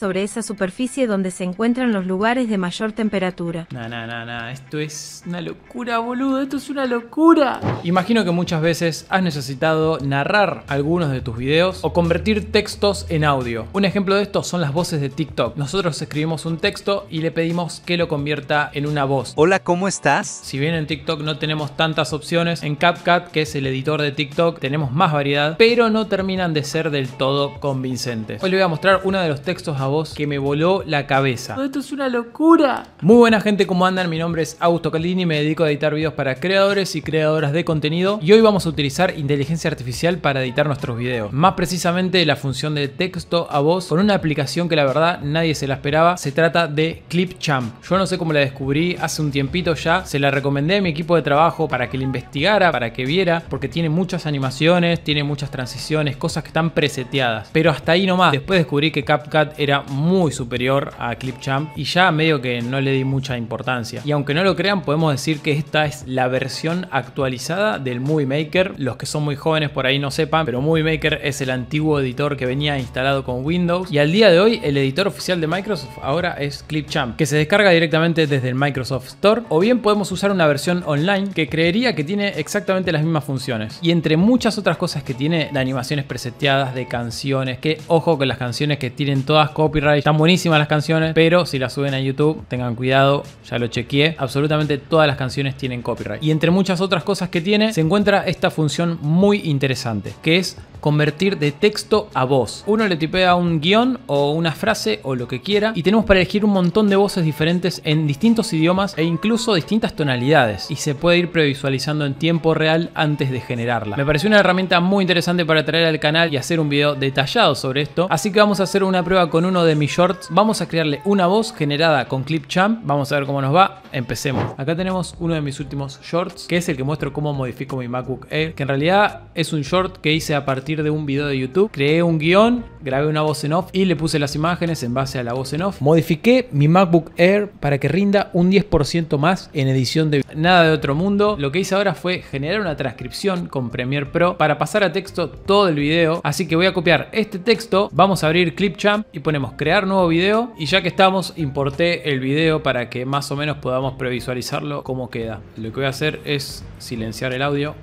sobre esa superficie donde se encuentran los lugares de mayor temperatura. No, no, no, esto es una locura, boludo, esto es una locura. Imagino que muchas veces has necesitado narrar algunos de tus videos o convertir textos en audio. Un ejemplo de esto son las voces de TikTok. Nosotros escribimos un texto y le pedimos que lo convierta en una voz. Hola, ¿cómo estás? Si bien en TikTok no tenemos tantas opciones, en CapCut, que es el editor de TikTok, tenemos más variedad, pero no terminan de ser del todo convincentes. Hoy le voy a mostrar uno de los textos voz que me voló la cabeza. Esto es una locura. Muy buena gente, ¿cómo andan? Mi nombre es Augusto Calini, me dedico a editar videos para creadores y creadoras de contenido y hoy vamos a utilizar inteligencia artificial para editar nuestros videos. Más precisamente la función de texto a voz con una aplicación que la verdad nadie se la esperaba. Se trata de Clipchamp. Yo no sé cómo la descubrí hace un tiempito ya, se la recomendé a mi equipo de trabajo para que la investigara, para que viera, porque tiene muchas animaciones, tiene muchas transiciones, cosas que están preseteadas. Pero hasta ahí nomás, después descubrí que CapCut era muy superior a Clipchamp y ya medio que no le di mucha importancia. Y aunque no lo crean, podemos decir que esta es la versión actualizada del Movie Maker. Los que son muy jóvenes por ahí no sepan, pero Movie Maker es el antiguo editor que venía instalado con Windows. Y al día de hoy, el editor oficial de Microsoft ahora es Clipchamp, que se descarga directamente desde el Microsoft Store. O bien podemos usar una versión online que creería que tiene exactamente las mismas funciones. Y entre muchas otras cosas que tiene, de animaciones preseteadas, de canciones, que ojo con las canciones que tienen todas con copyright. Están buenísimas las canciones, pero si las suben a YouTube, tengan cuidado, ya lo chequeé. Absolutamente todas las canciones tienen copyright. Y entre muchas otras cosas que tiene, se encuentra esta función muy interesante, que es convertir de texto a voz. Uno le tipea un guión o una frase o lo que quiera y tenemos para elegir un montón de voces diferentes en distintos idiomas e incluso distintas tonalidades y se puede ir previsualizando en tiempo real antes de generarla. Me pareció una herramienta muy interesante para traer al canal y hacer un video detallado sobre esto, así que vamos a hacer una prueba con uno de mis shorts. Vamos a crearle una voz generada con Clipchamp, vamos a ver cómo nos va, empecemos. Acá tenemos uno de mis últimos shorts, que es el que muestro cómo modifico mi MacBook Air, que en realidad es un short que hice a partir de un video de YouTube. Creé un guión, grabé una voz en off y le puse las imágenes en base a la voz en off. Modifiqué mi MacBook Air para que rinda un 10% más en edición de Nada de otro mundo. Lo que hice ahora fue generar una transcripción con Premiere Pro para pasar a texto todo el video. Así que voy a copiar este texto, vamos a abrir Clipchamp y ponemos crear nuevo video. Y ya que estamos, importé el video para que más o menos podamos previsualizarlo como queda. Lo que voy a hacer es silenciar el audio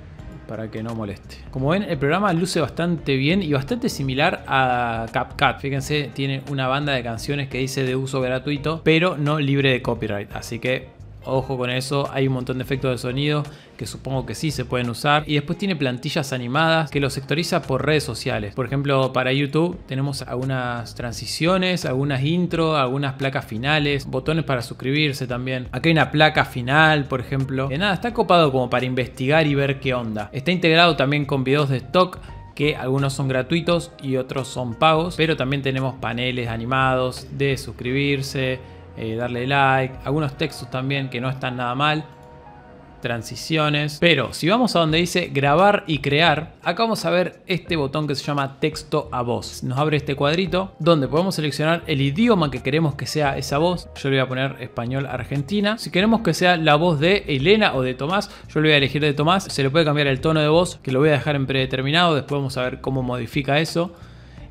para que no moleste. Como ven, el programa luce bastante bien y bastante similar a CapCut. Fíjense, tiene una banda de canciones que dice de uso gratuito, pero no libre de copyright. Así que Ojo con eso, hay un montón de efectos de sonido que supongo que sí se pueden usar. Y después tiene plantillas animadas que lo sectoriza por redes sociales. Por ejemplo, para YouTube tenemos algunas transiciones, algunas intro, algunas placas finales, botones para suscribirse también. Aquí hay una placa final, por ejemplo. De eh, nada, está copado como para investigar y ver qué onda. Está integrado también con videos de stock que algunos son gratuitos y otros son pagos, pero también tenemos paneles animados de suscribirse, eh, darle like, algunos textos también que no están nada mal, transiciones. Pero si vamos a donde dice grabar y crear, acá vamos a ver este botón que se llama texto a voz. Nos abre este cuadrito donde podemos seleccionar el idioma que queremos que sea esa voz. Yo le voy a poner español argentina. Si queremos que sea la voz de Elena o de Tomás, yo le voy a elegir de Tomás. Se le puede cambiar el tono de voz que lo voy a dejar en predeterminado. Después vamos a ver cómo modifica eso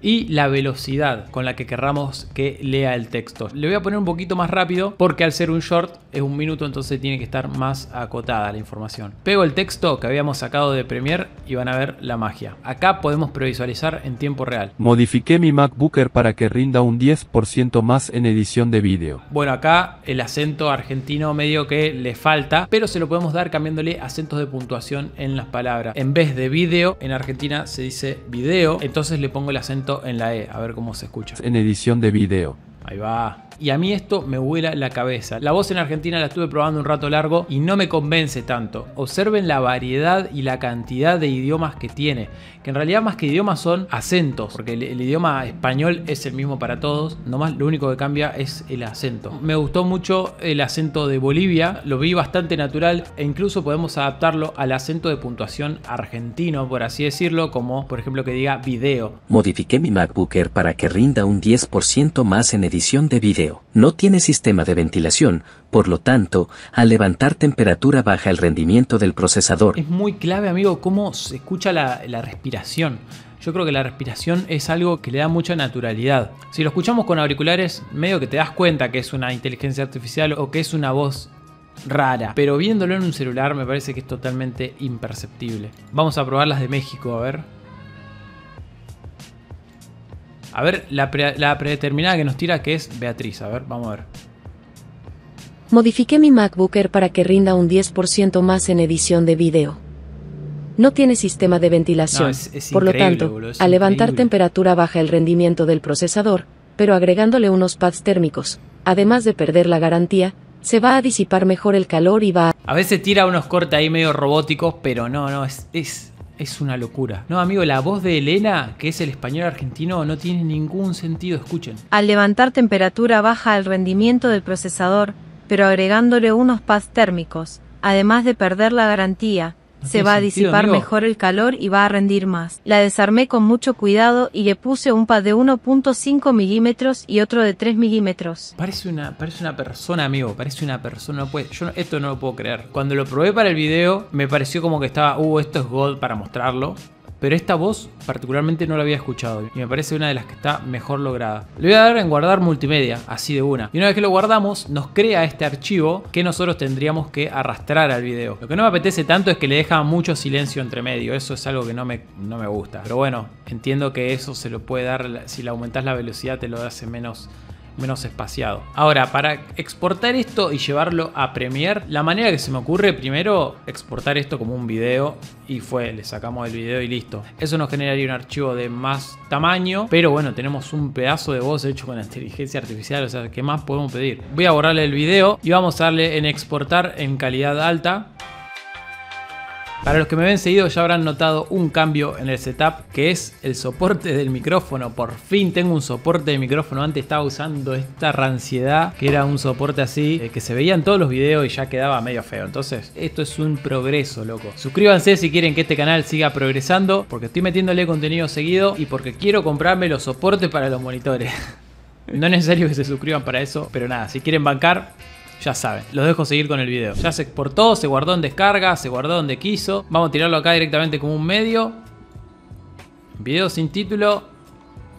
y la velocidad con la que querramos que lea el texto. Le voy a poner un poquito más rápido porque al ser un short es un minuto, entonces tiene que estar más acotada la información. Pego el texto que habíamos sacado de Premiere y van a ver la magia. Acá podemos previsualizar en tiempo real. Modifiqué mi MacBooker para que rinda un 10% más en edición de vídeo. Bueno, acá el acento argentino medio que le falta, pero se lo podemos dar cambiándole acentos de puntuación en las palabras. En vez de vídeo, en Argentina se dice video, entonces le pongo el acento en la E, a ver cómo se escucha. En edición de vídeo. Ahí va. Y a mí esto me huela la cabeza. La voz en Argentina la estuve probando un rato largo y no me convence tanto. Observen la variedad y la cantidad de idiomas que tiene, que en realidad más que idiomas son acentos, porque el, idioma español es el mismo para todos, nomás lo único que cambia es el acento. Me gustó mucho el acento de Bolivia, lo vi bastante natural e incluso podemos adaptarlo al acento de puntuación argentino, por así decirlo, como por ejemplo que diga video. Modifiqué mi MacBooker para que rinda un 10% más en edición de video. No tiene sistema de ventilación, por lo tanto, al levantar temperatura baja el rendimiento del procesador. Es muy clave, amigo, cómo se escucha la, la respiración. Yo creo que la respiración es algo que le da mucha naturalidad. Si lo escuchamos con auriculares, medio que te das cuenta que es una inteligencia artificial o que es una voz rara. Pero viéndolo en un celular me parece que es totalmente imperceptible. Vamos a probar las de México, a ver. A ver, la, predeterminada que nos tira, que es Beatriz. A ver, vamos a ver. Modifiqué mi MacBooker para que rinda un 10% más en edición de video. No tiene sistema de ventilación, por lo tanto, al levantar temperatura baja el rendimiento del procesador, pero agregándole unos pads térmicos, además de perder la garantía, se va a disipar mejor el calor y va a... A veces tira unos cortes ahí medio robóticos, pero no, no, es es una locura. No, amigo, la voz de Elena, que es el español argentino, no tiene ningún sentido, escuchen. Al levantar temperatura baja el rendimiento del procesador, pero agregándole unos pads térmicos, además de perder la garantía, se va a disipar mejor el calor y va a rendir más. La desarmé con mucho cuidado y le puse un pad de 1.5 milímetros y otro de 3 milímetros. Parece una, parece una persona, amigo, parece una persona. yo esto no lo puedo creer. Cuando lo probé para el video, me pareció como que estaba, uh, esto es gold para mostrarlo pero esta voz particularmente no la había escuchado y me parece una de las que está mejor lograda. Le voy a dar en guardar multimedia, así de una. Y una vez que lo guardamos, nos crea este archivo que nosotros tendríamos que arrastrar al video. Lo que no me apetece tanto es que le deja mucho silencio entre medio, eso es algo que no me, no me gusta. Pero bueno, entiendo que eso se lo puede dar, si le aumentas la velocidad te lo hace menos menos espaciado. Ahora, para exportar esto y llevarlo a Premiere, la manera que se me ocurre primero exportar esto como un video y fue, le sacamos el video y listo. Eso nos generaría un archivo de más tamaño, pero bueno, tenemos un pedazo de voz hecho con inteligencia artificial, o sea, ¿qué más podemos pedir? Voy a borrarle el video y vamos a darle en exportar en calidad alta. Para los que me ven seguido ya habrán notado un cambio en el setup que es el soporte del micrófono. Por fin tengo un soporte de micrófono. Antes estaba usando esta ranciedad que era un soporte así eh, que se veía en todos los videos y ya quedaba medio feo. Entonces esto es un progreso, loco. Suscríbanse si quieren que este canal siga progresando porque estoy metiéndole contenido seguido y porque quiero comprarme los soportes para los monitores. No es necesario que se suscriban para eso, pero nada, si quieren bancar, ya saben. Los dejo seguir con el video. Ya se exportó, se guardó en descarga, se guardó donde quiso. Vamos a tirarlo acá directamente como un medio. Video sin título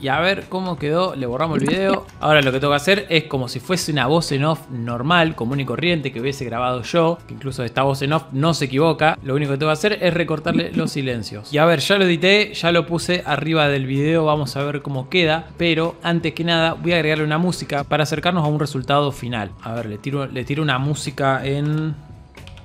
y a ver cómo quedó. Le borramos el video. Ahora lo que tengo que hacer es como si fuese una voz en off normal, común y corriente que hubiese grabado yo. Que incluso esta voz en off no se equivoca. Lo único que tengo que hacer es recortarle los silencios. Y a ver, ya lo edité, ya lo puse arriba del video. Vamos a ver cómo queda. Pero antes que nada voy a agregarle una música para acercarnos a un resultado final. A ver, le tiro, le tiro una música en...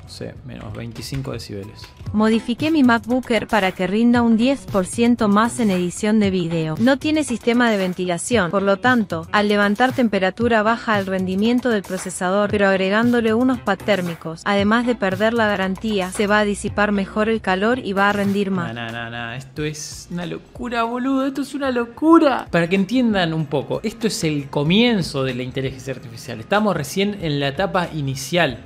Sí, menos 25 decibeles. Modifiqué mi MacBooker para que rinda un 10% más en edición de video. No tiene sistema de ventilación, por lo tanto, al levantar temperatura baja el rendimiento del procesador, pero agregándole unos pads térmicos, además de perder la garantía, se va a disipar mejor el calor y va a rendir más. no, no, no, esto es una locura, boludo, esto es una locura. Para que entiendan un poco, esto es el comienzo de la inteligencia artificial. Estamos recién en la etapa inicial.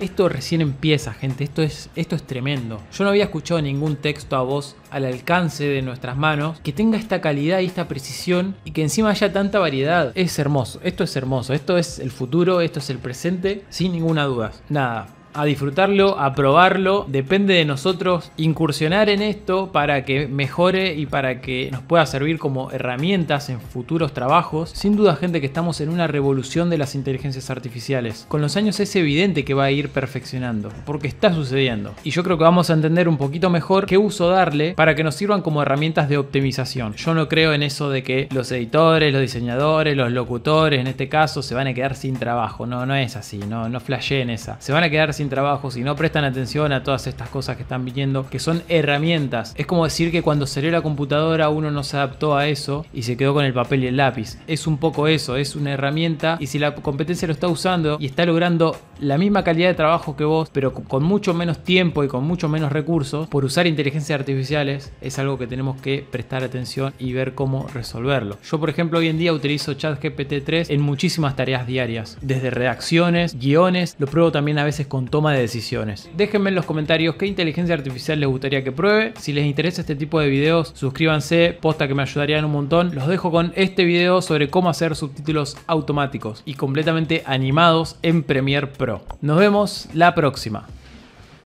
Esto recién empieza, gente. Esto es, esto es tremendo. Yo no había escuchado ningún texto a voz al alcance de nuestras manos que tenga esta calidad y esta precisión y que encima haya tanta variedad. Es hermoso. Esto es hermoso. Esto es el futuro. Esto es el presente. Sin ninguna duda. Nada a disfrutarlo, a probarlo. Depende de nosotros incursionar en esto para que mejore y para que nos pueda servir como herramientas en futuros trabajos. Sin duda, gente, que estamos en una revolución de las inteligencias artificiales. Con los años es evidente que va a ir perfeccionando, porque está sucediendo. Y yo creo que vamos a entender un poquito mejor qué uso darle para que nos sirvan como herramientas de optimización. Yo no creo en eso de que los editores, los diseñadores, los locutores, en este caso, se van a quedar sin trabajo. No, no es así, no, no flasheen esa. Se van a quedar sin trabajo, si no prestan atención a todas estas cosas que están viniendo, que son herramientas. Es como decir que cuando salió la computadora uno no se adaptó a eso y se quedó con el papel y el lápiz. Es un poco eso, es una herramienta y si la competencia lo está usando y está logrando la misma calidad de trabajo que vos, pero con mucho menos tiempo y con mucho menos recursos, por usar inteligencias artificiales, es algo que tenemos que prestar atención y ver cómo resolverlo. Yo, por ejemplo, hoy en día utilizo ChatGPT 3 en muchísimas tareas diarias, desde reacciones guiones, lo pruebo también a veces con toma de decisiones. Déjenme en los comentarios qué inteligencia artificial les gustaría que pruebe. Si les interesa este tipo de videos, suscríbanse, posta que me ayudarían un montón. Los dejo con este video sobre cómo hacer subtítulos automáticos y completamente animados en Premiere Pro. Nos vemos la próxima.